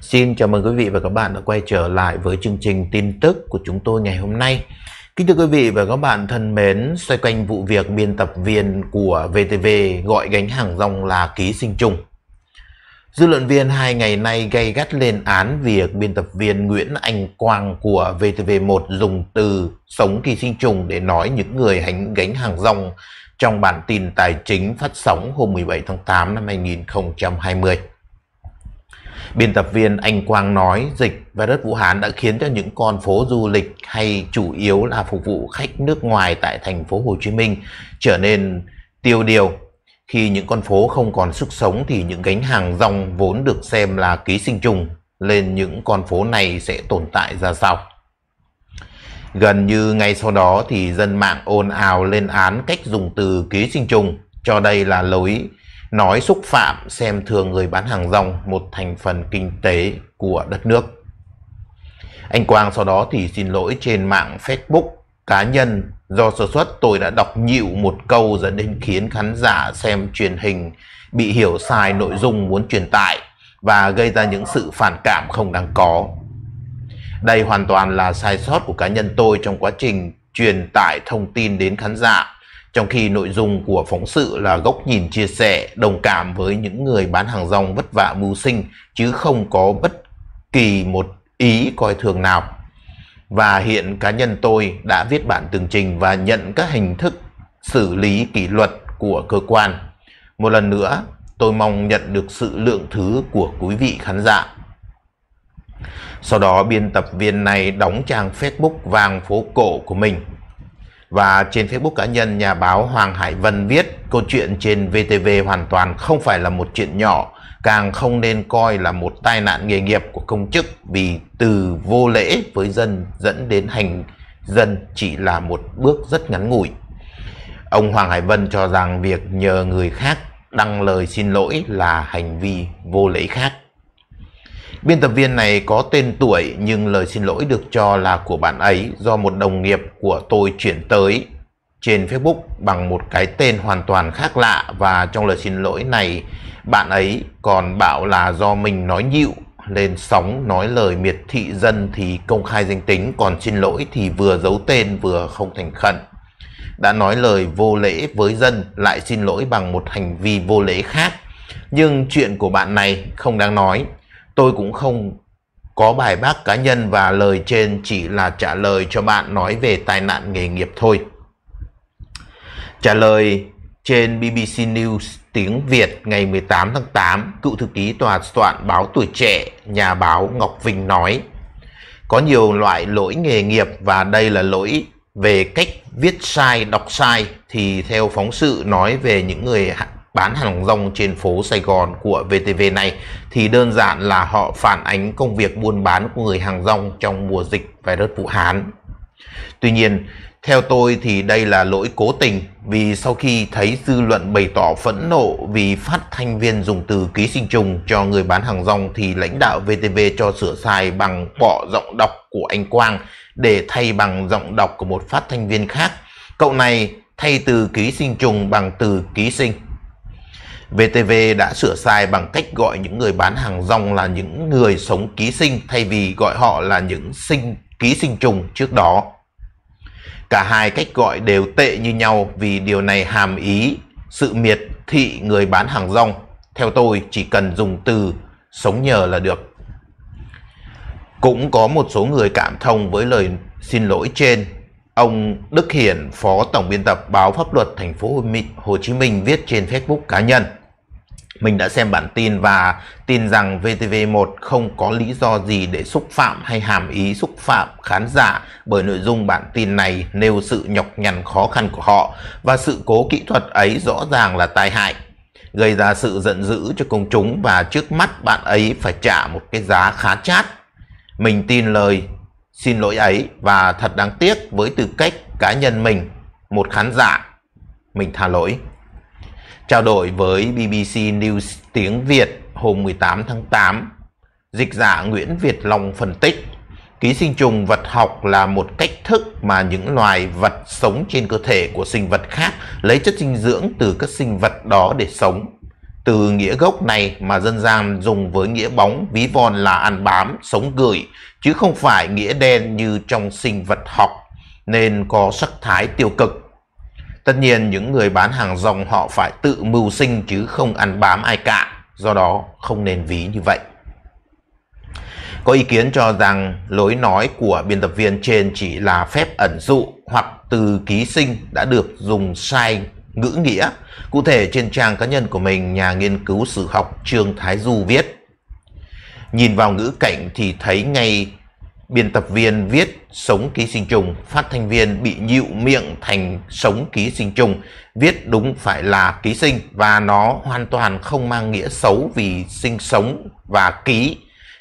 Xin chào mừng quý vị và các bạn đã quay trở lại với chương trình tin tức của chúng tôi ngày hôm nay. Kính thưa quý vị và các bạn thân mến, xoay quanh vụ việc biên tập viên của VTV gọi gánh hàng rong là ký sinh trùng. Dư luận viên hai ngày nay gây gắt lên án việc biên tập viên Nguyễn Anh Quang của VTV1 dùng từ sống ký sinh trùng để nói những người hành gánh hàng rong trong bản tin tài chính phát sóng hôm 17 tháng 8 năm 2020. Biên tập viên Anh Quang nói dịch virus Vũ Hán đã khiến cho những con phố du lịch hay chủ yếu là phục vụ khách nước ngoài tại thành phố Hồ Chí Minh trở nên tiêu điều. Khi những con phố không còn sức sống thì những gánh hàng rong vốn được xem là ký sinh trùng lên những con phố này sẽ tồn tại ra sao. Gần như ngay sau đó thì dân mạng ồn ào lên án cách dùng từ ký sinh trùng cho đây là lối nói xúc phạm xem thường người bán hàng rong một thành phần kinh tế của đất nước. Anh Quang sau đó thì xin lỗi trên mạng Facebook cá nhân do sơ suất tôi đã đọc nhịu một câu dẫn đến khiến khán giả xem truyền hình bị hiểu sai nội dung muốn truyền tải và gây ra những sự phản cảm không đáng có. Đây hoàn toàn là sai sót của cá nhân tôi trong quá trình truyền tải thông tin đến khán giả trong khi nội dung của phóng sự là góc nhìn chia sẻ, đồng cảm với những người bán hàng rong vất vả mưu sinh chứ không có bất kỳ một ý coi thường nào. Và hiện cá nhân tôi đã viết bản tường trình và nhận các hình thức xử lý kỷ luật của cơ quan. Một lần nữa, tôi mong nhận được sự lượng thứ của quý vị khán giả. Sau đó biên tập viên này đóng trang Facebook vàng phố cổ của mình và trên Facebook cá nhân, nhà báo Hoàng Hải Vân viết câu chuyện trên VTV hoàn toàn không phải là một chuyện nhỏ, càng không nên coi là một tai nạn nghề nghiệp của công chức vì từ vô lễ với dân dẫn đến hành dân chỉ là một bước rất ngắn ngủi. Ông Hoàng Hải Vân cho rằng việc nhờ người khác đăng lời xin lỗi là hành vi vô lễ khác. Biên tập viên này có tên tuổi nhưng lời xin lỗi được cho là của bạn ấy do một đồng nghiệp của tôi chuyển tới trên Facebook bằng một cái tên hoàn toàn khác lạ và trong lời xin lỗi này bạn ấy còn bảo là do mình nói nhịu lên sóng nói lời miệt thị dân thì công khai danh tính còn xin lỗi thì vừa giấu tên vừa không thành khẩn đã nói lời vô lễ với dân lại xin lỗi bằng một hành vi vô lễ khác nhưng chuyện của bạn này không đáng nói tôi cũng không có bài bác cá nhân và lời trên chỉ là trả lời cho bạn nói về tai nạn nghề nghiệp thôi. Trả lời trên BBC News tiếng Việt ngày 18 tháng 8, cựu thư ký tòa soạn báo Tuổi Trẻ, nhà báo Ngọc Vinh nói, có nhiều loại lỗi nghề nghiệp và đây là lỗi về cách viết sai, đọc sai thì theo phóng sự nói về những người bán hàng rong trên phố Sài Gòn của VTV này thì đơn giản là họ phản ánh công việc buôn bán của người hàng rong trong mùa dịch virus Vũ Hán. Tuy nhiên, theo tôi thì đây là lỗi cố tình vì sau khi thấy dư luận bày tỏ phẫn nộ vì phát thanh viên dùng từ ký sinh trùng cho người bán hàng rong thì lãnh đạo VTV cho sửa sai bằng bỏ giọng đọc của anh Quang để thay bằng giọng đọc của một phát thanh viên khác. Cậu này thay từ ký sinh trùng bằng từ ký sinh. VTV đã sửa sai bằng cách gọi những người bán hàng rong là những người sống ký sinh thay vì gọi họ là những sinh ký sinh trùng trước đó. Cả hai cách gọi đều tệ như nhau vì điều này hàm ý sự miệt thị người bán hàng rong. Theo tôi chỉ cần dùng từ sống nhờ là được. Cũng có một số người cảm thông với lời xin lỗi trên Ông Đức Hiển, Phó Tổng biên tập báo Pháp luật Thành phố Hồ Chí Minh viết trên Facebook cá nhân. Mình đã xem bản tin và tin rằng VTV1 không có lý do gì để xúc phạm hay hàm ý xúc phạm khán giả bởi nội dung bản tin này nêu sự nhọc nhằn khó khăn của họ và sự cố kỹ thuật ấy rõ ràng là tai hại, gây ra sự giận dữ cho công chúng và trước mắt bạn ấy phải trả một cái giá khá chát. Mình tin lời xin lỗi ấy và thật đáng tiếc với tư cách cá nhân mình, một khán giả, mình tha lỗi. Trao đổi với BBC News tiếng Việt hôm 18 tháng 8, dịch giả Nguyễn Việt Long phân tích ký sinh trùng vật học là một cách thức mà những loài vật sống trên cơ thể của sinh vật khác lấy chất dinh dưỡng từ các sinh vật đó để sống từ nghĩa gốc này mà dân gian dùng với nghĩa bóng ví von là ăn bám, sống gửi, chứ không phải nghĩa đen như trong sinh vật học, nên có sắc thái tiêu cực. Tất nhiên những người bán hàng rong họ phải tự mưu sinh chứ không ăn bám ai cả, do đó không nên ví như vậy. Có ý kiến cho rằng lối nói của biên tập viên trên chỉ là phép ẩn dụ hoặc từ ký sinh đã được dùng sai ngữ nghĩa Cụ thể trên trang cá nhân của mình, nhà nghiên cứu sử học Trương Thái Du viết Nhìn vào ngữ cảnh thì thấy ngay biên tập viên viết sống ký sinh trùng, phát thanh viên bị nhịu miệng thành sống ký sinh trùng, viết đúng phải là ký sinh và nó hoàn toàn không mang nghĩa xấu vì sinh sống và ký.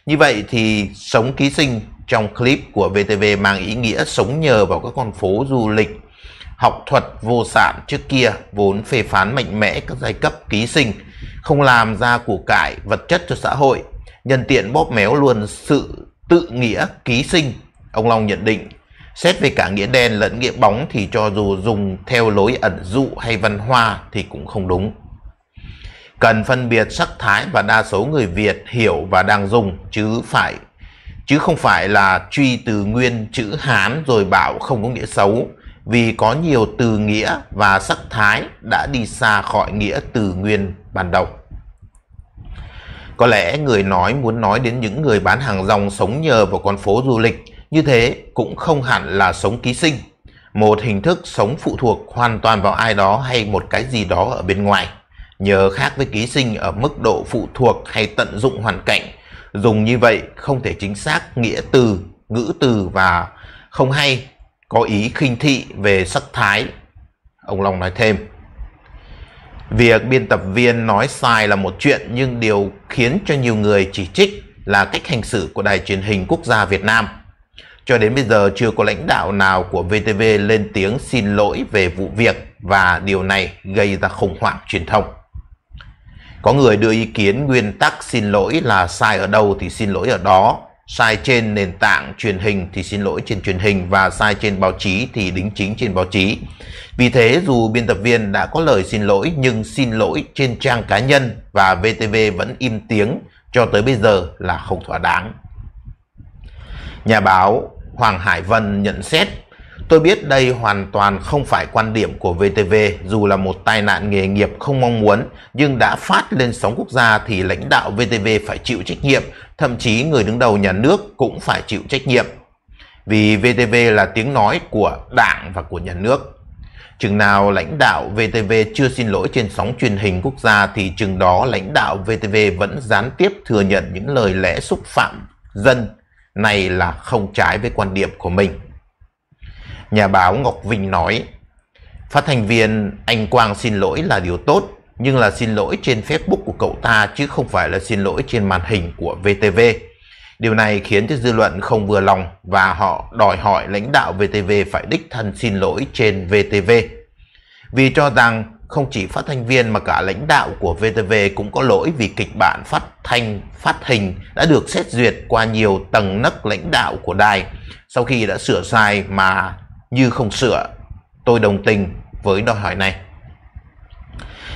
Như vậy thì sống ký sinh trong clip của VTV mang ý nghĩa sống nhờ vào các con phố du lịch học thuật vô sản trước kia vốn phê phán mạnh mẽ các giai cấp ký sinh, không làm ra của cải vật chất cho xã hội, nhân tiện bóp méo luôn sự tự nghĩa ký sinh. Ông Long nhận định, xét về cả nghĩa đen lẫn nghĩa bóng thì cho dù dùng theo lối ẩn dụ hay văn hoa thì cũng không đúng. Cần phân biệt sắc thái và đa số người Việt hiểu và đang dùng chứ phải chứ không phải là truy từ nguyên chữ Hán rồi bảo không có nghĩa xấu vì có nhiều từ nghĩa và sắc thái đã đi xa khỏi nghĩa từ nguyên ban đầu. Có lẽ người nói muốn nói đến những người bán hàng rong sống nhờ vào con phố du lịch, như thế cũng không hẳn là sống ký sinh, một hình thức sống phụ thuộc hoàn toàn vào ai đó hay một cái gì đó ở bên ngoài. Nhờ khác với ký sinh ở mức độ phụ thuộc hay tận dụng hoàn cảnh, dùng như vậy không thể chính xác nghĩa từ, ngữ từ và không hay có ý khinh thị về sắc thái. Ông Long nói thêm, việc biên tập viên nói sai là một chuyện nhưng điều khiến cho nhiều người chỉ trích là cách hành xử của Đài truyền hình quốc gia Việt Nam. Cho đến bây giờ chưa có lãnh đạo nào của VTV lên tiếng xin lỗi về vụ việc và điều này gây ra khủng hoảng truyền thông. Có người đưa ý kiến nguyên tắc xin lỗi là sai ở đâu thì xin lỗi ở đó sai trên nền tảng truyền hình thì xin lỗi trên truyền hình và sai trên báo chí thì đính chính trên báo chí. Vì thế dù biên tập viên đã có lời xin lỗi nhưng xin lỗi trên trang cá nhân và VTV vẫn im tiếng cho tới bây giờ là không thỏa đáng. Nhà báo Hoàng Hải Vân nhận xét Tôi biết đây hoàn toàn không phải quan điểm của VTV, dù là một tai nạn nghề nghiệp không mong muốn, nhưng đã phát lên sóng quốc gia thì lãnh đạo VTV phải chịu trách nhiệm, thậm chí người đứng đầu nhà nước cũng phải chịu trách nhiệm. Vì VTV là tiếng nói của đảng và của nhà nước. Chừng nào lãnh đạo VTV chưa xin lỗi trên sóng truyền hình quốc gia thì chừng đó lãnh đạo VTV vẫn gián tiếp thừa nhận những lời lẽ xúc phạm dân này là không trái với quan điểm của mình nhà báo Ngọc Vinh nói. Phát thanh viên Anh Quang xin lỗi là điều tốt, nhưng là xin lỗi trên Facebook của cậu ta chứ không phải là xin lỗi trên màn hình của VTV. Điều này khiến cho dư luận không vừa lòng và họ đòi hỏi lãnh đạo VTV phải đích thân xin lỗi trên VTV. Vì cho rằng không chỉ phát thanh viên mà cả lãnh đạo của VTV cũng có lỗi vì kịch bản phát thanh, phát hình đã được xét duyệt qua nhiều tầng nấc lãnh đạo của đài sau khi đã sửa sai mà như không sửa. Tôi đồng tình với đòi hỏi này.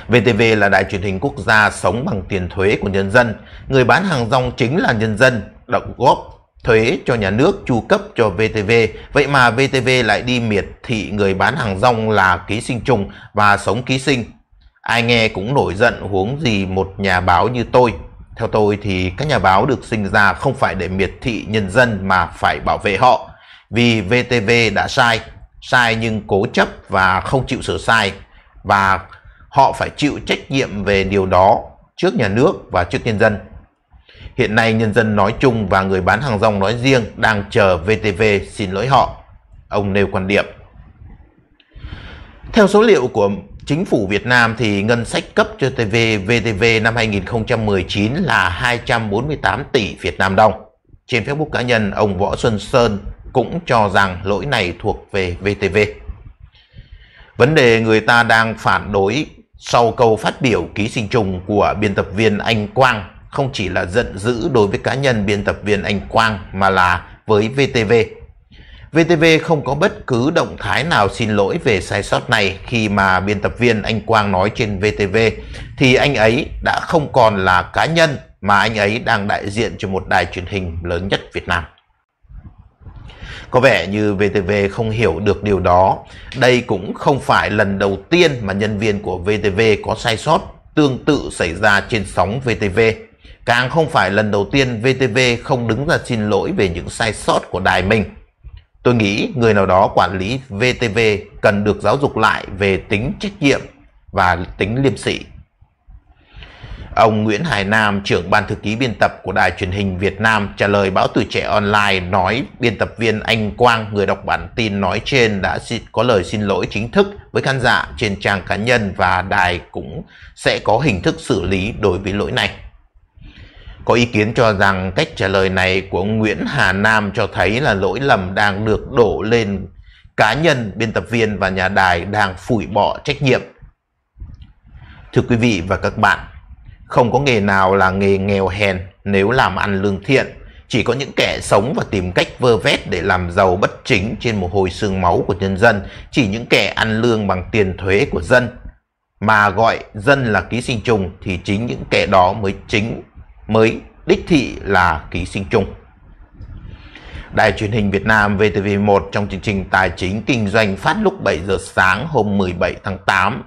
VTV là đài truyền hình quốc gia sống bằng tiền thuế của nhân dân. Người bán hàng rong chính là nhân dân, đóng góp thuế cho nhà nước chu cấp cho VTV. Vậy mà VTV lại đi miệt thị người bán hàng rong là ký sinh trùng và sống ký sinh. Ai nghe cũng nổi giận huống gì một nhà báo như tôi. Theo tôi thì các nhà báo được sinh ra không phải để miệt thị nhân dân mà phải bảo vệ họ vì VTV đã sai, sai nhưng cố chấp và không chịu sửa sai và họ phải chịu trách nhiệm về điều đó trước nhà nước và trước nhân dân. Hiện nay nhân dân nói chung và người bán hàng rong nói riêng đang chờ VTV xin lỗi họ. Ông nêu quan điểm. Theo số liệu của Chính phủ Việt Nam thì ngân sách cấp cho TV VTV năm 2019 là 248 tỷ Việt Nam đồng. Trên Facebook cá nhân, ông Võ Xuân Sơn cũng cho rằng lỗi này thuộc về VTV. Vấn đề người ta đang phản đối sau câu phát biểu ký sinh trùng của biên tập viên Anh Quang không chỉ là giận dữ đối với cá nhân biên tập viên Anh Quang mà là với VTV. VTV không có bất cứ động thái nào xin lỗi về sai sót này khi mà biên tập viên Anh Quang nói trên VTV thì anh ấy đã không còn là cá nhân mà anh ấy đang đại diện cho một đài truyền hình lớn nhất Việt Nam. Có vẻ như VTV không hiểu được điều đó. Đây cũng không phải lần đầu tiên mà nhân viên của VTV có sai sót tương tự xảy ra trên sóng VTV. Càng không phải lần đầu tiên VTV không đứng ra xin lỗi về những sai sót của đài mình. Tôi nghĩ người nào đó quản lý VTV cần được giáo dục lại về tính trách nhiệm và tính liêm sỉ. Ông Nguyễn Hải Nam, trưởng ban thư ký biên tập của Đài truyền hình Việt Nam trả lời báo Tuổi Trẻ Online nói biên tập viên Anh Quang, người đọc bản tin nói trên đã có lời xin lỗi chính thức với khán giả trên trang cá nhân và đài cũng sẽ có hình thức xử lý đối với lỗi này. Có ý kiến cho rằng cách trả lời này của Nguyễn Hà Nam cho thấy là lỗi lầm đang được đổ lên cá nhân, biên tập viên và nhà đài đang phủi bỏ trách nhiệm. Thưa quý vị và các bạn, không có nghề nào là nghề nghèo hèn nếu làm ăn lương thiện. Chỉ có những kẻ sống và tìm cách vơ vét để làm giàu bất chính trên một hồi xương máu của nhân dân. Chỉ những kẻ ăn lương bằng tiền thuế của dân. Mà gọi dân là ký sinh trùng thì chính những kẻ đó mới chính, mới đích thị là ký sinh trùng. Đài truyền hình Việt Nam VTV1 trong chương trình Tài chính Kinh doanh phát lúc 7 giờ sáng hôm 17 tháng 8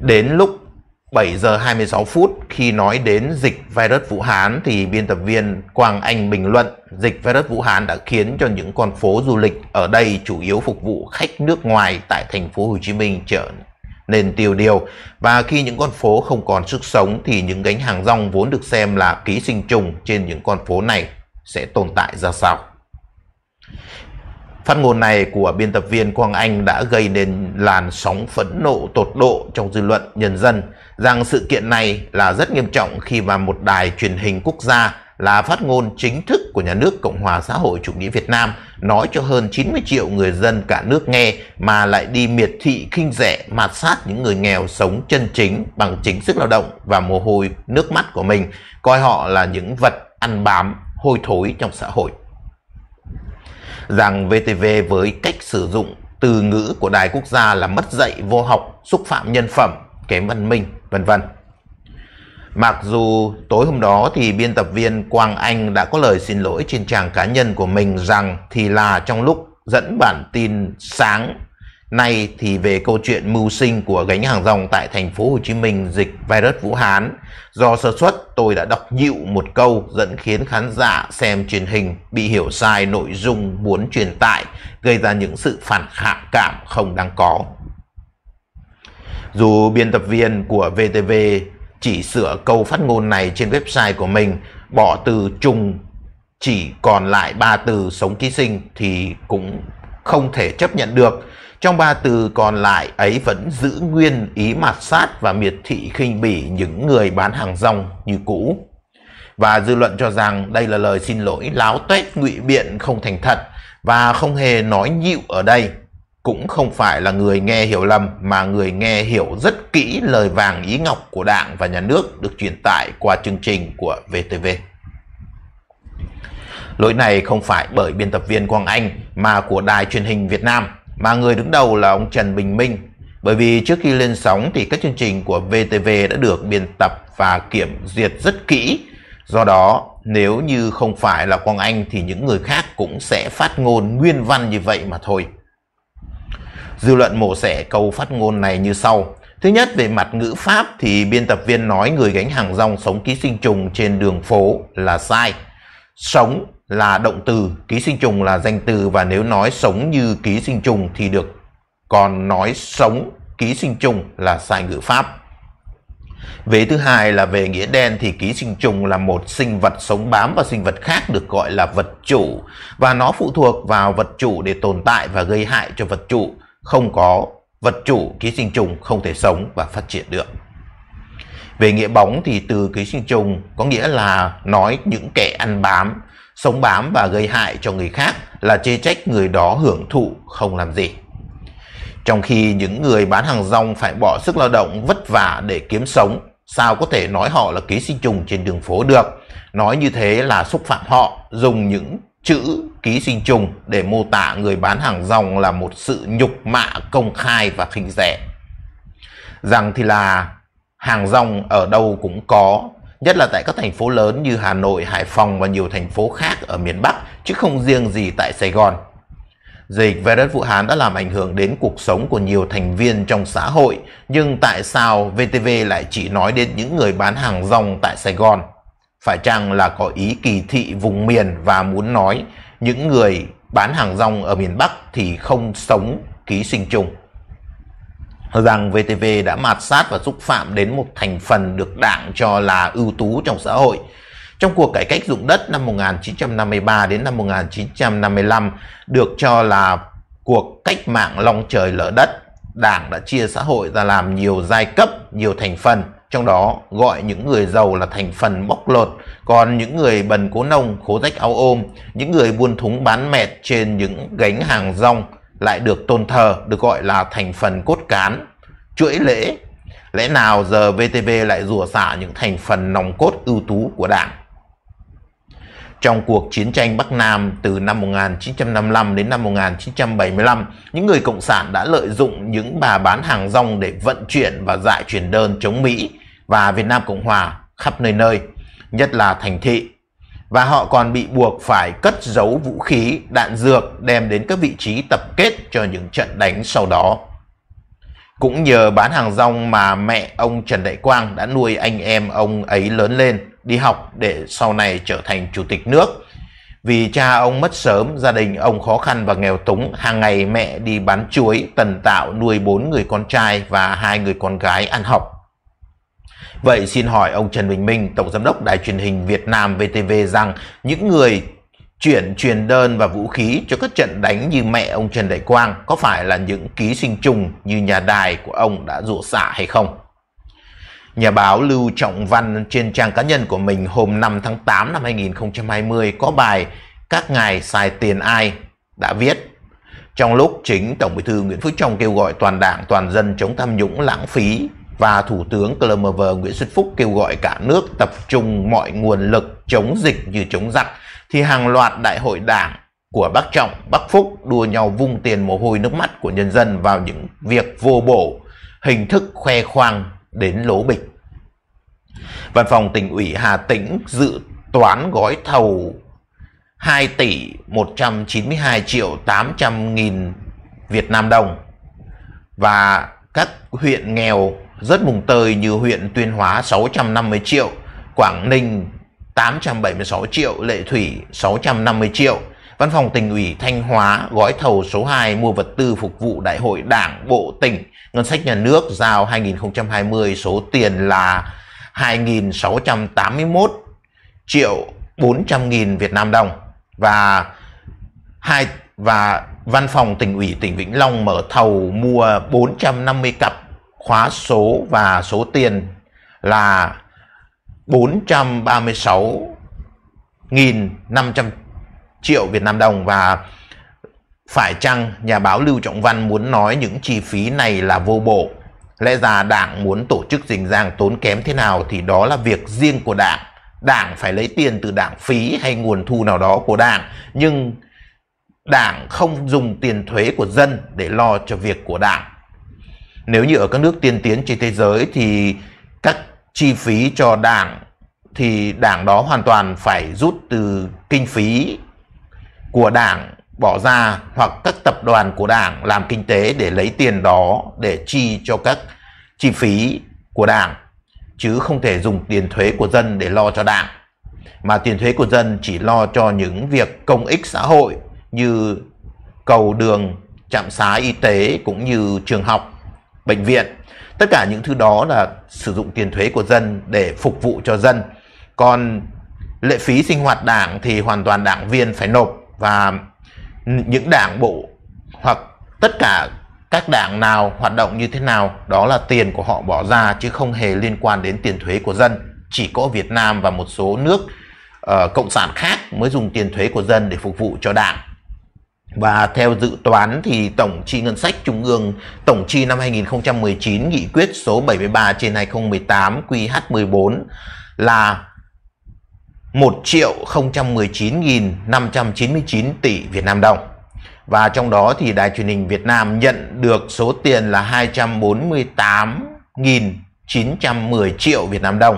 đến lúc 7 giờ 26 phút khi nói đến dịch virus Vũ Hán thì biên tập viên Quang Anh bình luận dịch virus Vũ Hán đã khiến cho những con phố du lịch ở đây chủ yếu phục vụ khách nước ngoài tại thành phố Hồ Chí Minh trở nên tiêu điều và khi những con phố không còn sức sống thì những gánh hàng rong vốn được xem là ký sinh trùng trên những con phố này sẽ tồn tại ra sao. Phát ngôn này của biên tập viên Quang Anh đã gây nên làn sóng phẫn nộ tột độ trong dư luận nhân dân rằng sự kiện này là rất nghiêm trọng khi mà một đài truyền hình quốc gia là phát ngôn chính thức của nhà nước Cộng hòa xã hội chủ nghĩa Việt Nam nói cho hơn 90 triệu người dân cả nước nghe mà lại đi miệt thị khinh rẻ mạt sát những người nghèo sống chân chính bằng chính sức lao động và mồ hôi nước mắt của mình coi họ là những vật ăn bám hôi thối trong xã hội. Rằng VTV với cách sử dụng từ ngữ của đài quốc gia là mất dạy vô học, xúc phạm nhân phẩm, kém văn minh vân vân. Mặc dù tối hôm đó thì biên tập viên Quang Anh đã có lời xin lỗi trên trang cá nhân của mình rằng thì là trong lúc dẫn bản tin sáng nay thì về câu chuyện mưu sinh của gánh hàng rong tại thành phố Hồ Chí Minh dịch virus Vũ Hán. Do sơ suất tôi đã đọc nhịu một câu dẫn khiến khán giả xem truyền hình bị hiểu sai nội dung muốn truyền tải, gây ra những sự phản khả cảm không đáng có. Dù biên tập viên của VTV chỉ sửa câu phát ngôn này trên website của mình, bỏ từ trùng chỉ còn lại ba từ sống ký sinh thì cũng không thể chấp nhận được. Trong ba từ còn lại ấy vẫn giữ nguyên ý mạt sát và miệt thị khinh bỉ những người bán hàng rong như cũ. Và dư luận cho rằng đây là lời xin lỗi láo tuét ngụy biện không thành thật và không hề nói nhịu ở đây cũng không phải là người nghe hiểu lầm mà người nghe hiểu rất kỹ lời vàng ý ngọc của Đảng và Nhà nước được truyền tải qua chương trình của VTV. Lỗi này không phải bởi biên tập viên Quang Anh mà của Đài truyền hình Việt Nam mà người đứng đầu là ông Trần Bình Minh bởi vì trước khi lên sóng thì các chương trình của VTV đã được biên tập và kiểm duyệt rất kỹ. Do đó, nếu như không phải là Quang Anh thì những người khác cũng sẽ phát ngôn nguyên văn như vậy mà thôi dư luận mổ xẻ câu phát ngôn này như sau. Thứ nhất, về mặt ngữ pháp thì biên tập viên nói người gánh hàng rong sống ký sinh trùng trên đường phố là sai. Sống là động từ, ký sinh trùng là danh từ và nếu nói sống như ký sinh trùng thì được. Còn nói sống ký sinh trùng là sai ngữ pháp. về thứ hai là về nghĩa đen thì ký sinh trùng là một sinh vật sống bám và sinh vật khác được gọi là vật chủ và nó phụ thuộc vào vật chủ để tồn tại và gây hại cho vật chủ không có vật chủ ký sinh trùng không thể sống và phát triển được. Về nghĩa bóng thì từ ký sinh trùng có nghĩa là nói những kẻ ăn bám, sống bám và gây hại cho người khác là chê trách người đó hưởng thụ không làm gì. Trong khi những người bán hàng rong phải bỏ sức lao động vất vả để kiếm sống, sao có thể nói họ là ký sinh trùng trên đường phố được? Nói như thế là xúc phạm họ, dùng những chữ ký sinh trùng để mô tả người bán hàng rong là một sự nhục mạ công khai và khinh rẻ. Rằng thì là hàng rong ở đâu cũng có, nhất là tại các thành phố lớn như Hà Nội, Hải Phòng và nhiều thành phố khác ở miền Bắc, chứ không riêng gì tại Sài Gòn. Dịch virus Vũ Hán đã làm ảnh hưởng đến cuộc sống của nhiều thành viên trong xã hội, nhưng tại sao VTV lại chỉ nói đến những người bán hàng rong tại Sài Gòn? Phải chăng là có ý kỳ thị vùng miền và muốn nói những người bán hàng rong ở miền Bắc thì không sống ký sinh trùng? Rằng VTV đã mạt sát và xúc phạm đến một thành phần được đảng cho là ưu tú trong xã hội. Trong cuộc cải cách dụng đất năm 1953 đến năm 1955 được cho là cuộc cách mạng long trời lở đất, đảng đã chia xã hội ra làm nhiều giai cấp, nhiều thành phần – trong đó gọi những người giàu là thành phần bóc lột, còn những người bần cố nông, khố rách áo ôm, những người buôn thúng bán mẹt trên những gánh hàng rong lại được tôn thờ, được gọi là thành phần cốt cán, chuỗi lễ. Lẽ nào giờ VTV lại rủa xả những thành phần nòng cốt ưu tú của Đảng? trong cuộc chiến tranh Bắc Nam từ năm 1955 đến năm 1975, những người Cộng sản đã lợi dụng những bà bán hàng rong để vận chuyển và giải chuyển đơn chống Mỹ và Việt Nam Cộng Hòa khắp nơi nơi, nhất là thành thị. Và họ còn bị buộc phải cất giấu vũ khí, đạn dược đem đến các vị trí tập kết cho những trận đánh sau đó. Cũng nhờ bán hàng rong mà mẹ ông Trần Đại Quang đã nuôi anh em ông ấy lớn lên đi học để sau này trở thành chủ tịch nước. Vì cha ông mất sớm, gia đình ông khó khăn và nghèo túng, hàng ngày mẹ đi bán chuối, tần tạo nuôi bốn người con trai và hai người con gái ăn học. Vậy xin hỏi ông Trần Bình Minh, Tổng Giám đốc Đài truyền hình Việt Nam VTV rằng những người chuyển truyền đơn và vũ khí cho các trận đánh như mẹ ông Trần Đại Quang có phải là những ký sinh trùng như nhà đài của ông đã rủa xả hay không? Nhà báo Lưu Trọng Văn trên trang cá nhân của mình hôm 5 tháng 8 năm 2020 có bài Các ngài xài tiền ai đã viết trong lúc chính Tổng Bí thư Nguyễn Phú Trọng kêu gọi toàn đảng toàn dân chống tham nhũng lãng phí và Thủ tướng Clover Nguyễn Xuân Phúc kêu gọi cả nước tập trung mọi nguồn lực chống dịch như chống giặc thì hàng loạt đại hội đảng của Bắc Trọng, Bắc Phúc đua nhau vung tiền mồ hôi nước mắt của nhân dân vào những việc vô bổ, hình thức khoe khoang đến Lố Bịch. Văn phòng tỉnh ủy Hà Tĩnh dự toán gói thầu 2 tỷ 192 triệu 800 nghìn Việt Nam đồng và các huyện nghèo rất mùng tơi như huyện Tuyên Hóa 650 triệu, Quảng Ninh 876 triệu, Lệ Thủy 650 triệu. Văn phòng tỉnh ủy Thanh Hóa gói thầu số 2 mua vật tư phục vụ đại hội Đảng bộ tỉnh Ngân sách nhà nước giao 2020 số tiền là 2.681 triệu 400 nghìn Việt Nam đồng và hai và văn phòng tỉnh ủy tỉnh Vĩnh Long mở thầu mua 450 cặp khóa số và số tiền là 436.500 triệu Việt Nam đồng và phải chăng nhà báo Lưu Trọng Văn muốn nói những chi phí này là vô bổ? Lẽ ra đảng muốn tổ chức rình rang tốn kém thế nào thì đó là việc riêng của đảng. Đảng phải lấy tiền từ đảng phí hay nguồn thu nào đó của đảng. Nhưng đảng không dùng tiền thuế của dân để lo cho việc của đảng. Nếu như ở các nước tiên tiến trên thế giới thì các chi phí cho đảng thì đảng đó hoàn toàn phải rút từ kinh phí của đảng bỏ ra hoặc các tập đoàn của đảng làm kinh tế để lấy tiền đó để chi cho các chi phí của đảng chứ không thể dùng tiền thuế của dân để lo cho đảng mà tiền thuế của dân chỉ lo cho những việc công ích xã hội như cầu đường trạm xá y tế cũng như trường học bệnh viện tất cả những thứ đó là sử dụng tiền thuế của dân để phục vụ cho dân còn lệ phí sinh hoạt đảng thì hoàn toàn đảng viên phải nộp và những đảng bộ hoặc tất cả các đảng nào hoạt động như thế nào đó là tiền của họ bỏ ra chứ không hề liên quan đến tiền thuế của dân chỉ có Việt Nam và một số nước uh, cộng sản khác mới dùng tiền thuế của dân để phục vụ cho đảng và theo dự toán thì tổng chi ngân sách trung ương tổng chi năm 2019 nghị quyết số 73 trên 2018 QH14 là 1 triệu 019.599 tỷ Việt Nam đồng. Và trong đó thì Đài truyền hình Việt Nam nhận được số tiền là 248.910 triệu Việt Nam đồng.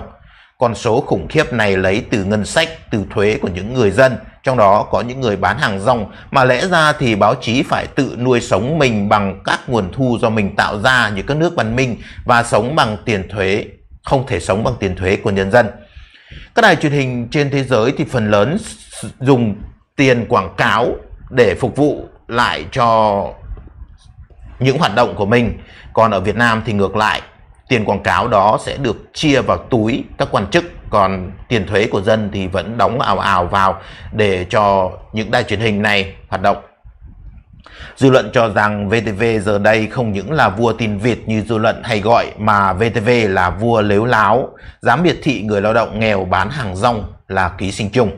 Con số khủng khiếp này lấy từ ngân sách, từ thuế của những người dân, trong đó có những người bán hàng rong mà lẽ ra thì báo chí phải tự nuôi sống mình bằng các nguồn thu do mình tạo ra như các nước văn minh và sống bằng tiền thuế, không thể sống bằng tiền thuế của nhân dân. Các đài truyền hình trên thế giới thì phần lớn dùng tiền quảng cáo để phục vụ lại cho những hoạt động của mình. Còn ở Việt Nam thì ngược lại, tiền quảng cáo đó sẽ được chia vào túi các quan chức còn tiền thuế của dân thì vẫn đóng ào ào vào để cho những đài truyền hình này hoạt động Dư luận cho rằng VTV giờ đây không những là vua tin Việt như dư luận hay gọi mà VTV là vua lếu láo, dám biệt thị người lao động nghèo bán hàng rong là ký sinh trùng.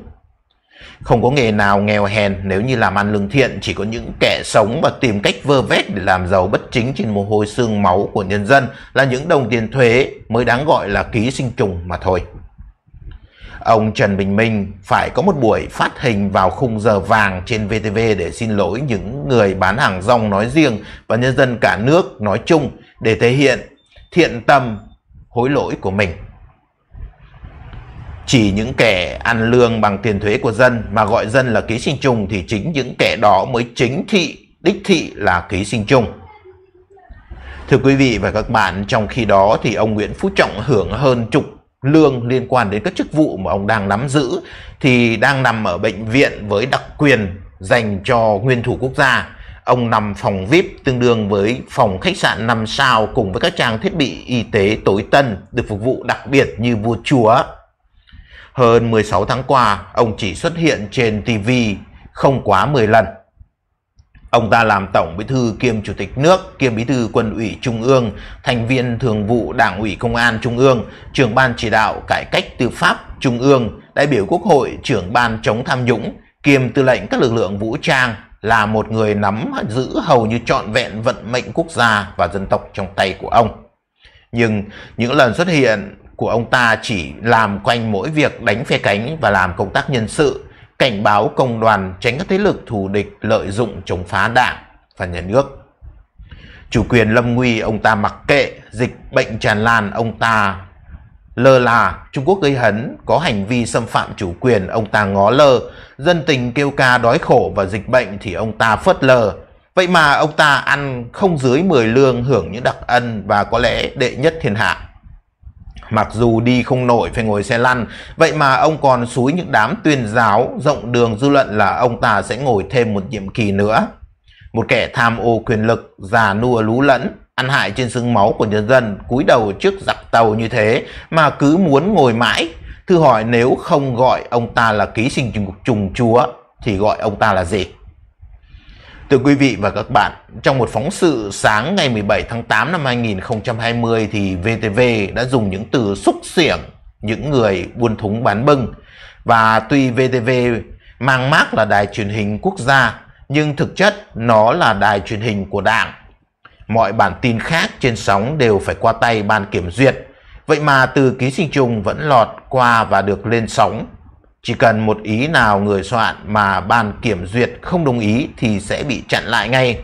Không có nghề nào nghèo hèn nếu như làm ăn lương thiện chỉ có những kẻ sống và tìm cách vơ vét để làm giàu bất chính trên mồ hôi xương máu của nhân dân là những đồng tiền thuế mới đáng gọi là ký sinh trùng mà thôi ông Trần Bình Minh phải có một buổi phát hình vào khung giờ vàng trên VTV để xin lỗi những người bán hàng rong nói riêng và nhân dân cả nước nói chung để thể hiện thiện tâm hối lỗi của mình. Chỉ những kẻ ăn lương bằng tiền thuế của dân mà gọi dân là ký sinh trùng thì chính những kẻ đó mới chính thị, đích thị là ký sinh trùng. Thưa quý vị và các bạn, trong khi đó thì ông Nguyễn Phú Trọng hưởng hơn chục lương liên quan đến các chức vụ mà ông đang nắm giữ thì đang nằm ở bệnh viện với đặc quyền dành cho nguyên thủ quốc gia. Ông nằm phòng VIP tương đương với phòng khách sạn 5 sao cùng với các trang thiết bị y tế tối tân được phục vụ đặc biệt như vua chúa. Hơn 16 tháng qua, ông chỉ xuất hiện trên TV không quá 10 lần. Ông ta làm Tổng Bí thư kiêm Chủ tịch nước, kiêm Bí thư Quân ủy Trung ương, thành viên Thường vụ Đảng ủy Công an Trung ương, trưởng ban chỉ đạo cải cách tư pháp Trung ương, đại biểu Quốc hội, trưởng ban chống tham nhũng, kiêm tư lệnh các lực lượng vũ trang là một người nắm giữ hầu như trọn vẹn vận mệnh quốc gia và dân tộc trong tay của ông. Nhưng những lần xuất hiện của ông ta chỉ làm quanh mỗi việc đánh phe cánh và làm công tác nhân sự, cảnh báo công đoàn tránh các thế lực thù địch lợi dụng chống phá đảng và nhà nước. Chủ quyền lâm nguy ông ta mặc kệ, dịch bệnh tràn lan ông ta lơ là, Trung Quốc gây hấn, có hành vi xâm phạm chủ quyền ông ta ngó lơ, dân tình kêu ca đói khổ và dịch bệnh thì ông ta phớt lờ. Vậy mà ông ta ăn không dưới 10 lương hưởng những đặc ân và có lẽ đệ nhất thiên hạ. Mặc dù đi không nổi phải ngồi xe lăn, vậy mà ông còn xúi những đám tuyên giáo rộng đường dư luận là ông ta sẽ ngồi thêm một nhiệm kỳ nữa. Một kẻ tham ô quyền lực, già nua lú lẫn, ăn hại trên xương máu của nhân dân, cúi đầu trước giặc tàu như thế mà cứ muốn ngồi mãi. Thư hỏi nếu không gọi ông ta là ký sinh trùng chúa thì gọi ông ta là gì? Thưa quý vị và các bạn, trong một phóng sự sáng ngày 17 tháng 8 năm 2020 thì VTV đã dùng những từ xúc xỉng những người buôn thúng bán bưng. Và tuy VTV mang mác là đài truyền hình quốc gia, nhưng thực chất nó là đài truyền hình của Đảng. Mọi bản tin khác trên sóng đều phải qua tay ban kiểm duyệt. Vậy mà từ ký sinh trùng vẫn lọt qua và được lên sóng chỉ cần một ý nào người soạn mà ban kiểm duyệt không đồng ý thì sẽ bị chặn lại ngay.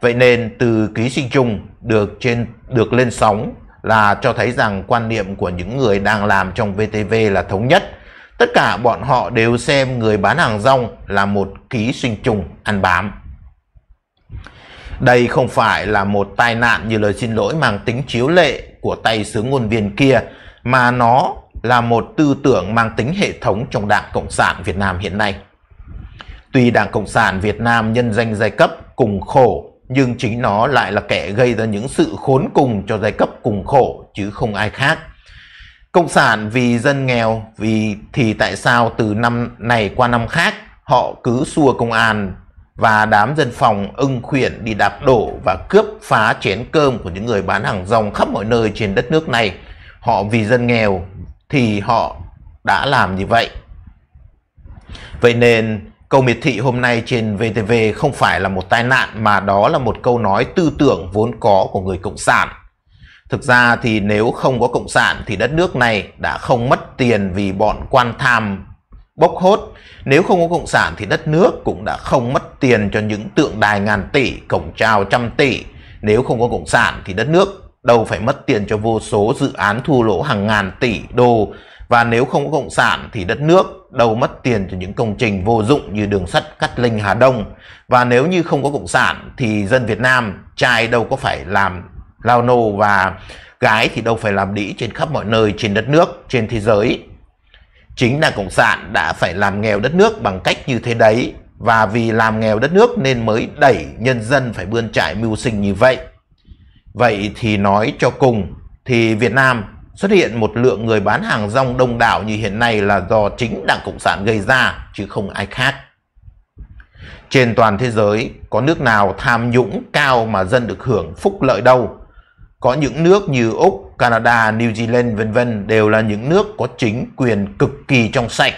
Vậy nên từ ký sinh trùng được trên được lên sóng là cho thấy rằng quan niệm của những người đang làm trong VTV là thống nhất. Tất cả bọn họ đều xem người bán hàng rong là một ký sinh trùng ăn bám. Đây không phải là một tai nạn như lời xin lỗi mang tính chiếu lệ của tay sứ ngôn viên kia mà nó là một tư tưởng mang tính hệ thống trong Đảng Cộng sản Việt Nam hiện nay. Tuy Đảng Cộng sản Việt Nam nhân danh giai cấp cùng khổ, nhưng chính nó lại là kẻ gây ra những sự khốn cùng cho giai cấp cùng khổ chứ không ai khác. Cộng sản vì dân nghèo vì thì tại sao từ năm này qua năm khác họ cứ xua công an và đám dân phòng ưng khuyển đi đạp đổ và cướp phá chén cơm của những người bán hàng rong khắp mọi nơi trên đất nước này. Họ vì dân nghèo thì họ đã làm như vậy. Vậy nên câu miệt thị hôm nay trên VTV không phải là một tai nạn mà đó là một câu nói tư tưởng vốn có của người Cộng sản. Thực ra thì nếu không có Cộng sản thì đất nước này đã không mất tiền vì bọn quan tham bốc hốt. Nếu không có Cộng sản thì đất nước cũng đã không mất tiền cho những tượng đài ngàn tỷ, cổng trào trăm tỷ. Nếu không có Cộng sản thì đất nước đâu phải mất tiền cho vô số dự án thua lỗ hàng ngàn tỷ đô và nếu không có cộng sản thì đất nước đâu mất tiền cho những công trình vô dụng như đường sắt Cát Linh Hà Đông và nếu như không có cộng sản thì dân Việt Nam trai đâu có phải làm lao nô và gái thì đâu phải làm đĩ trên khắp mọi nơi trên đất nước trên thế giới chính là cộng sản đã phải làm nghèo đất nước bằng cách như thế đấy và vì làm nghèo đất nước nên mới đẩy nhân dân phải bươn trải mưu sinh như vậy Vậy thì nói cho cùng thì Việt Nam xuất hiện một lượng người bán hàng rong đông đảo như hiện nay là do chính Đảng Cộng sản gây ra chứ không ai khác. Trên toàn thế giới có nước nào tham nhũng cao mà dân được hưởng phúc lợi đâu. Có những nước như Úc, Canada, New Zealand vân vân đều là những nước có chính quyền cực kỳ trong sạch.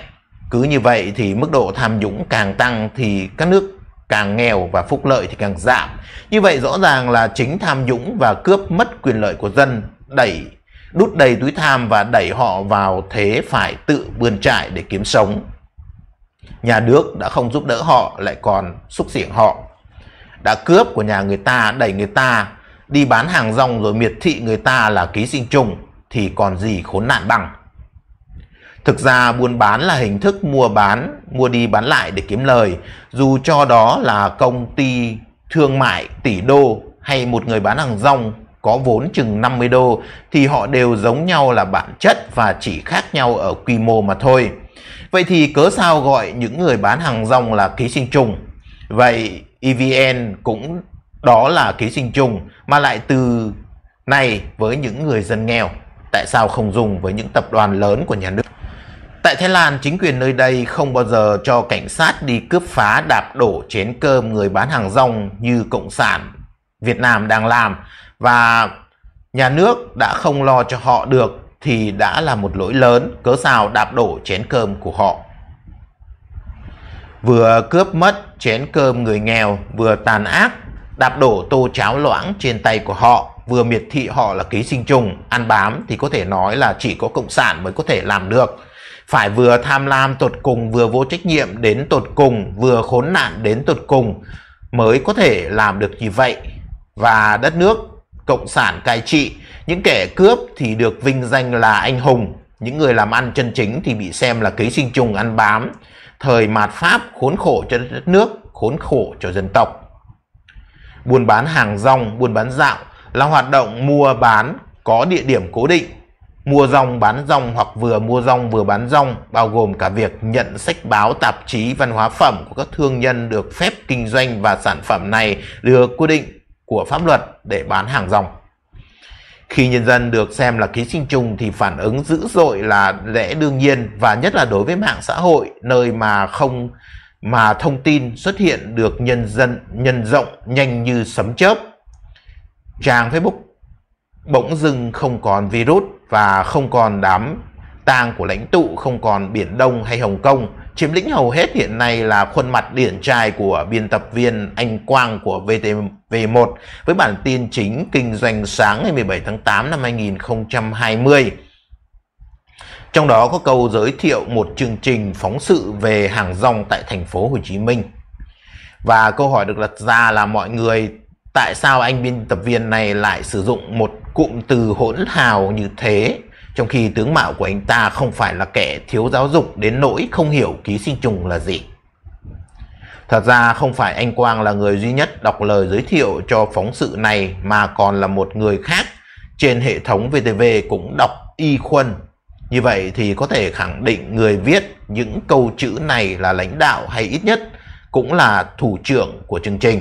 Cứ như vậy thì mức độ tham nhũng càng tăng thì các nước càng nghèo và phúc lợi thì càng giảm. Như vậy rõ ràng là chính tham nhũng và cướp mất quyền lợi của dân đẩy đút đầy túi tham và đẩy họ vào thế phải tự bươn trải để kiếm sống. Nhà nước đã không giúp đỡ họ lại còn xúc xỉa họ. Đã cướp của nhà người ta đẩy người ta đi bán hàng rong rồi miệt thị người ta là ký sinh trùng thì còn gì khốn nạn bằng. Thực ra buôn bán là hình thức mua bán, mua đi bán lại để kiếm lời, dù cho đó là công ty thương mại tỷ đô hay một người bán hàng rong có vốn chừng 50 đô thì họ đều giống nhau là bản chất và chỉ khác nhau ở quy mô mà thôi. Vậy thì cớ sao gọi những người bán hàng rong là ký sinh trùng? Vậy EVN cũng đó là ký sinh trùng mà lại từ này với những người dân nghèo. Tại sao không dùng với những tập đoàn lớn của nhà nước? Tại Thái Lan, chính quyền nơi đây không bao giờ cho cảnh sát đi cướp phá đạp đổ chén cơm người bán hàng rong như Cộng sản Việt Nam đang làm và nhà nước đã không lo cho họ được thì đã là một lỗi lớn cớ sao đạp đổ chén cơm của họ. Vừa cướp mất chén cơm người nghèo, vừa tàn ác, đạp đổ tô cháo loãng trên tay của họ, vừa miệt thị họ là ký sinh trùng, ăn bám thì có thể nói là chỉ có Cộng sản mới có thể làm được phải vừa tham lam tột cùng vừa vô trách nhiệm đến tột cùng vừa khốn nạn đến tột cùng mới có thể làm được như vậy và đất nước cộng sản cai trị những kẻ cướp thì được vinh danh là anh hùng những người làm ăn chân chính thì bị xem là ký sinh trùng ăn bám thời mạt pháp khốn khổ cho đất nước khốn khổ cho dân tộc buôn bán hàng rong buôn bán dạo là hoạt động mua bán có địa điểm cố định mua rong bán rong hoặc vừa mua rong vừa bán rong bao gồm cả việc nhận sách báo tạp chí văn hóa phẩm của các thương nhân được phép kinh doanh và sản phẩm này được quy định của pháp luật để bán hàng rong. Khi nhân dân được xem là ký sinh trùng thì phản ứng dữ dội là lẽ đương nhiên và nhất là đối với mạng xã hội nơi mà không mà thông tin xuất hiện được nhân dân nhân rộng nhanh như sấm chớp. Trang Facebook bỗng dưng không còn virus và không còn đám tang của lãnh tụ, không còn Biển Đông hay Hồng Kông, chiếm lĩnh hầu hết hiện nay là khuôn mặt điển trai của biên tập viên Anh Quang của VTV1 với bản tin chính kinh doanh sáng ngày 17 tháng 8 năm 2020. Trong đó có câu giới thiệu một chương trình phóng sự về hàng rong tại thành phố Hồ Chí Minh. Và câu hỏi được đặt ra là mọi người tại sao anh biên tập viên này lại sử dụng một cụm từ hỗn hào như thế trong khi tướng mạo của anh ta không phải là kẻ thiếu giáo dục đến nỗi không hiểu ký sinh trùng là gì. Thật ra không phải anh Quang là người duy nhất đọc lời giới thiệu cho phóng sự này mà còn là một người khác trên hệ thống VTV cũng đọc y khuân. Như vậy thì có thể khẳng định người viết những câu chữ này là lãnh đạo hay ít nhất cũng là thủ trưởng của chương trình.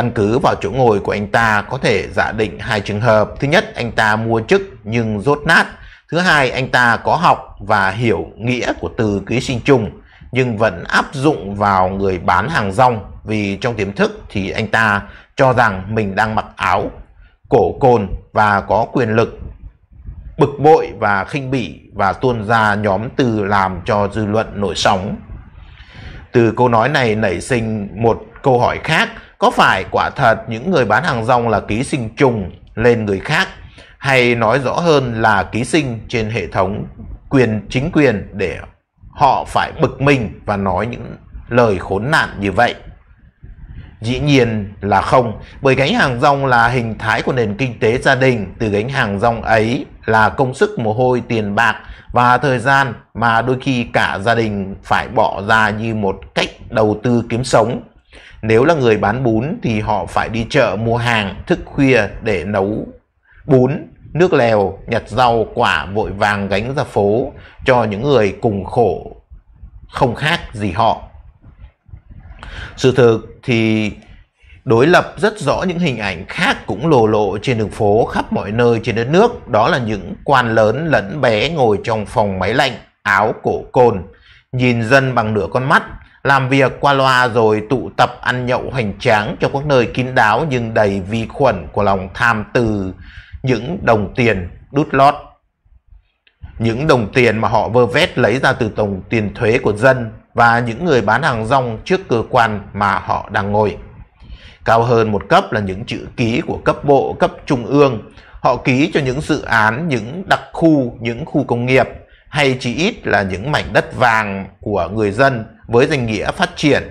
Căn cứ vào chỗ ngồi của anh ta có thể giả định hai trường hợp. Thứ nhất, anh ta mua chức nhưng rốt nát. Thứ hai, anh ta có học và hiểu nghĩa của từ ký sinh trùng nhưng vẫn áp dụng vào người bán hàng rong vì trong tiềm thức thì anh ta cho rằng mình đang mặc áo cổ cồn và có quyền lực bực bội và khinh bỉ và tuôn ra nhóm từ làm cho dư luận nổi sóng. Từ câu nói này nảy sinh một Câu hỏi khác, có phải quả thật những người bán hàng rong là ký sinh trùng lên người khác hay nói rõ hơn là ký sinh trên hệ thống quyền chính quyền để họ phải bực mình và nói những lời khốn nạn như vậy? Dĩ nhiên là không, bởi gánh hàng rong là hình thái của nền kinh tế gia đình, từ gánh hàng rong ấy là công sức mồ hôi, tiền bạc và thời gian mà đôi khi cả gia đình phải bỏ ra như một cách đầu tư kiếm sống nếu là người bán bún thì họ phải đi chợ mua hàng thức khuya để nấu bún, nước lèo, nhặt rau, quả vội vàng gánh ra phố cho những người cùng khổ không khác gì họ. Sự thực thì đối lập rất rõ những hình ảnh khác cũng lồ lộ trên đường phố khắp mọi nơi trên đất nước. Đó là những quan lớn lẫn bé ngồi trong phòng máy lạnh, áo cổ cồn, nhìn dân bằng nửa con mắt, làm việc qua loa rồi tụ tập ăn nhậu hoành tráng cho các nơi kín đáo nhưng đầy vi khuẩn của lòng tham từ những đồng tiền đút lót. Những đồng tiền mà họ vơ vét lấy ra từ tổng tiền thuế của dân và những người bán hàng rong trước cơ quan mà họ đang ngồi. Cao hơn một cấp là những chữ ký của cấp bộ, cấp trung ương. Họ ký cho những dự án, những đặc khu, những khu công nghiệp hay chỉ ít là những mảnh đất vàng của người dân với danh nghĩa phát triển.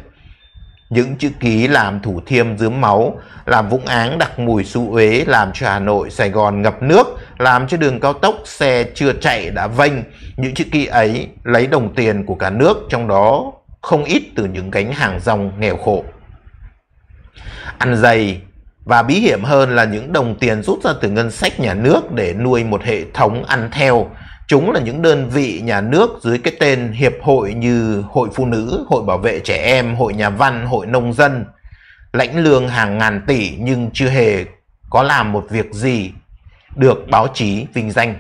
Những chữ ký làm Thủ Thiêm dướm máu, làm Vũng Áng đặc mùi su uế, làm cho Hà Nội, Sài Gòn ngập nước, làm cho đường cao tốc xe chưa chạy đã vênh. Những chữ ký ấy lấy đồng tiền của cả nước, trong đó không ít từ những cánh hàng rong nghèo khổ. Ăn dày và bí hiểm hơn là những đồng tiền rút ra từ ngân sách nhà nước để nuôi một hệ thống ăn theo, chúng là những đơn vị nhà nước dưới cái tên hiệp hội như hội phụ nữ, hội bảo vệ trẻ em, hội nhà văn, hội nông dân, lãnh lương hàng ngàn tỷ nhưng chưa hề có làm một việc gì được báo chí vinh danh.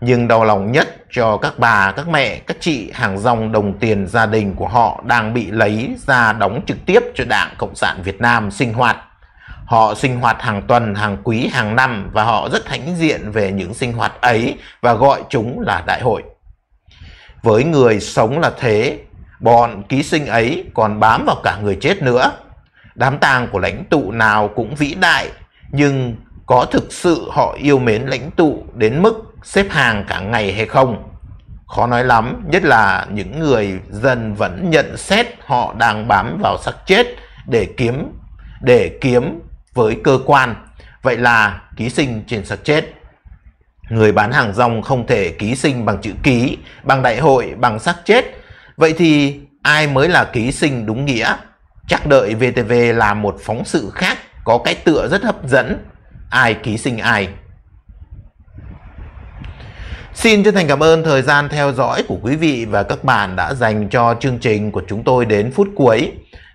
Nhưng đau lòng nhất cho các bà, các mẹ, các chị hàng dòng đồng tiền gia đình của họ đang bị lấy ra đóng trực tiếp cho Đảng Cộng sản Việt Nam sinh hoạt họ sinh hoạt hàng tuần hàng quý hàng năm và họ rất hãnh diện về những sinh hoạt ấy và gọi chúng là đại hội với người sống là thế bọn ký sinh ấy còn bám vào cả người chết nữa đám tang của lãnh tụ nào cũng vĩ đại nhưng có thực sự họ yêu mến lãnh tụ đến mức xếp hàng cả ngày hay không khó nói lắm nhất là những người dân vẫn nhận xét họ đang bám vào sắc chết để kiếm để kiếm với cơ quan. Vậy là ký sinh trên xác chết. Người bán hàng rong không thể ký sinh bằng chữ ký, bằng đại hội, bằng xác chết. Vậy thì ai mới là ký sinh đúng nghĩa? Chắc đợi VTV là một phóng sự khác có cái tựa rất hấp dẫn. Ai ký sinh ai? Xin chân thành cảm ơn thời gian theo dõi của quý vị và các bạn đã dành cho chương trình của chúng tôi đến phút cuối.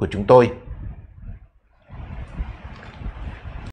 của chúng tôi